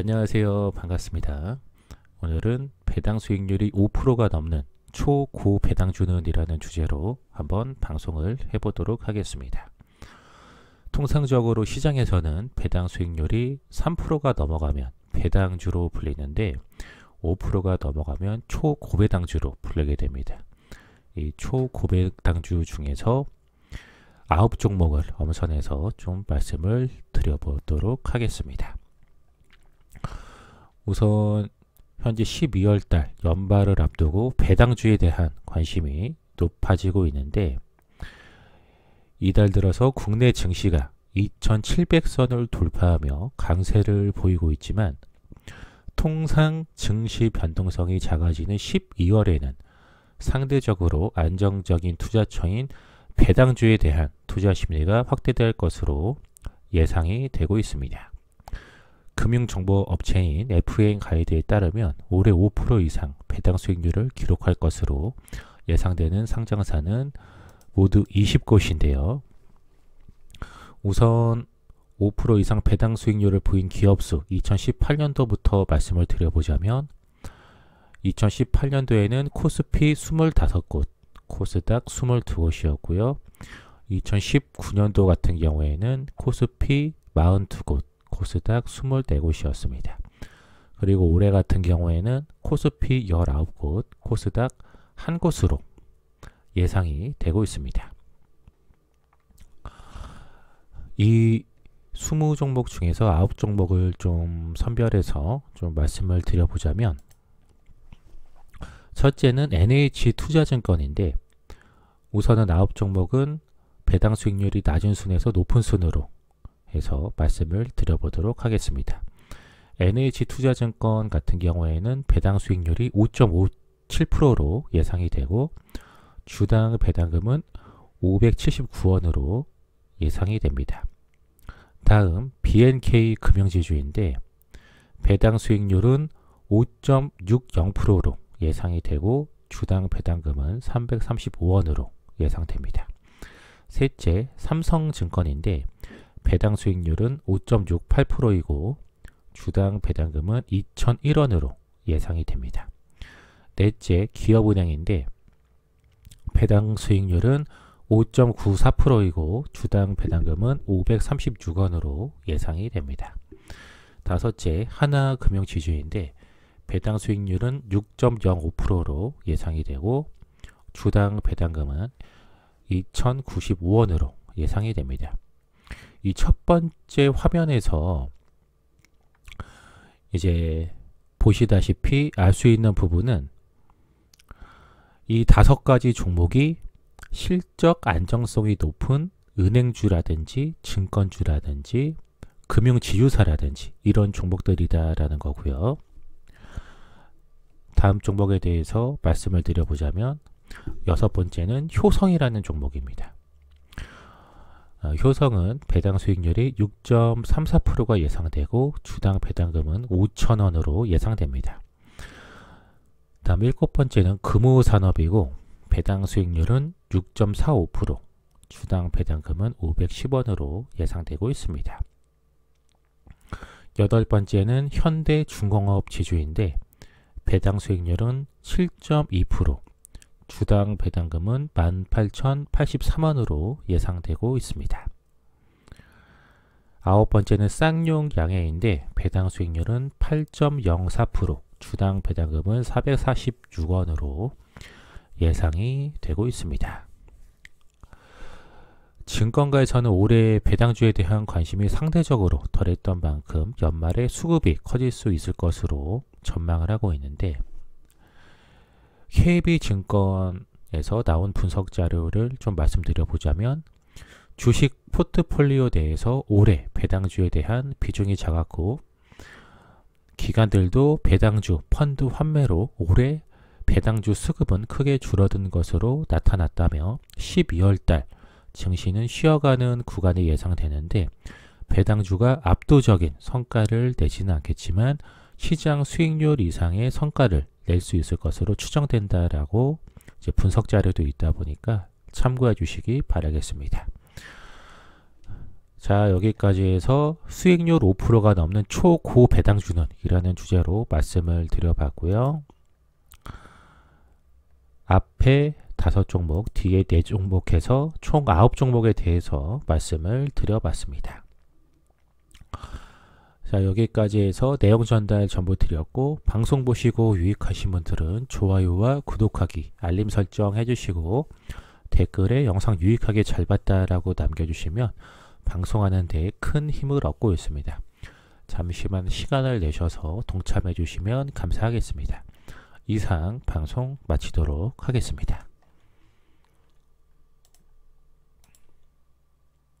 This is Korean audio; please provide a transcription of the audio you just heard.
안녕하세요. 반갑습니다. 오늘은 배당 수익률이 5%가 넘는 초고 배당주는이라는 주제로 한번 방송을 해보도록 하겠습니다. 통상적으로 시장에서는 배당 수익률이 3%가 넘어가면 배당주로 불리는데 5%가 넘어가면 초고배당주로 불리게 됩니다. 이 초고배당주 중에서 아홉 종목을 엄선해서 좀 말씀을 드려보도록 하겠습니다. 우선 현재 12월달 연말을 앞두고 배당주에 대한 관심이 높아지고 있는데 이달 들어서 국내 증시가 2700선을 돌파하며 강세를 보이고 있지만 통상 증시 변동성이 작아지는 12월에는 상대적으로 안정적인 투자처인 배당주에 대한 투자 심리가 확대될 것으로 예상이 되고 있습니다. 금융정보업체인 f n 가이드에 따르면 올해 5% 이상 배당 수익률을 기록할 것으로 예상되는 상장사는 모두 20곳인데요. 우선 5% 이상 배당 수익률을 보인 기업 수 2018년도부터 말씀을 드려보자면 2018년도에는 코스피 25곳, 코스닥 22곳이었고요. 2019년도 같은 경우에는 코스피 42곳, 코스닥 2 4곳이었습니다 그리고 올해 같은 경우에는 코스피 19곳, 코스닥 한 곳으로 예상이 되고 있습니다. 이 20종목 중에서 9종목을 좀 선별해서 좀 말씀을 드려보자면 첫째는 NH투자증권인데 우선은 9종목은 배당 수익률이 낮은 순에서 높은 순으로 해서 말씀을 드려보도록 하겠습니다. NH투자증권 같은 경우에는 배당 수익률이 5.57%로 예상이 되고 주당 배당금은 579원으로 예상이 됩니다. 다음 BNK 금융지주인데 배당 수익률은 5.60%로 예상이 되고 주당 배당금은 335원으로 예상됩니다. 셋째, 삼성증권인데 배당 수익률은 5.68%이고 주당 배당금은 2,001원으로 예상이 됩니다. 넷째, 기업은행인데 배당 수익률은 5.94%이고 주당 배당금은 536원으로 예상이 됩니다. 다섯째, 하나금융지주인데 배당 수익률은 6.05%로 예상이 되고 주당 배당금은 2,095원으로 예상이 됩니다. 이첫 번째 화면에서 이제 보시다시피 알 수 있는 부분은 이 다섯 가지 종목이 실적 안정성이 높은 은행주라든지 증권주라든지 금융지주사라든지 이런 종목들이다라는 거고요. 다음 종목에 대해서 말씀을 드려보자면 여섯 번째는 효성이라는 종목입니다. 어, 효성은 배당 수익률이 6.34%가 예상되고 주당 배당금은 5천원으로 예상됩니다. 다음 일곱 번째는 금호산업이고 배당 수익률은 6.45%, 주당 배당금은 510원으로 예상되고 있습니다. 여덟 번째는 현대중공업 지주인데 배당 수익률은 7.2%, 주당 배당금은 18,083원으로 예상되고 있습니다. 아홉 번째는 쌍용 양해인데 배당 수익률은 8.04%, 주당 배당금은 446원으로 예상이 되고 있습니다. 증권가에서는 올해 배당주에 대한 관심이 상대적으로 덜했던 만큼 연말에 수급이 커질 수 있을 것으로 전망을 하고 있는데 KB증권에서 나온 분석 자료를 좀 말씀드려 보자면 주식 포트폴리오 내에서 올해 배당주에 대한 비중이 작았고 기관들도 배당주 펀드 환매로 올해 배당주 수급은 크게 줄어든 것으로 나타났다며 12월달 증시는 쉬어가는 구간이 예상되는데 배당주가 압도적인 성과를 내지는 않겠지만 시장 수익률 이상의 성과를 낼수 있을 것으로 추정된다라고 분석 자료도 있다 보니까 참고해 주시기 바라겠습니다. 자 여기까지 해서 수익률 5%가 넘는 초고 배당 주는이라는 주제로 말씀을 드려봤고요. 앞에 다섯 종목, 뒤에 네 종목해서 총 아홉 종목에 대해서 말씀을 드려봤습니다. 자 여기까지 해서 내용 전달 전부 드렸고 방송 보시고 유익하신 분들은 좋아요와 구독하기 알림 설정 해주시고 댓글에 영상 유익하게 잘 봤다라고 남겨주시면 방송하는 데 큰 힘을 얻고 있습니다. 잠시만 시간을 내셔서 동참해 주시면 감사하겠습니다. 이상 방송 마치도록 하겠습니다.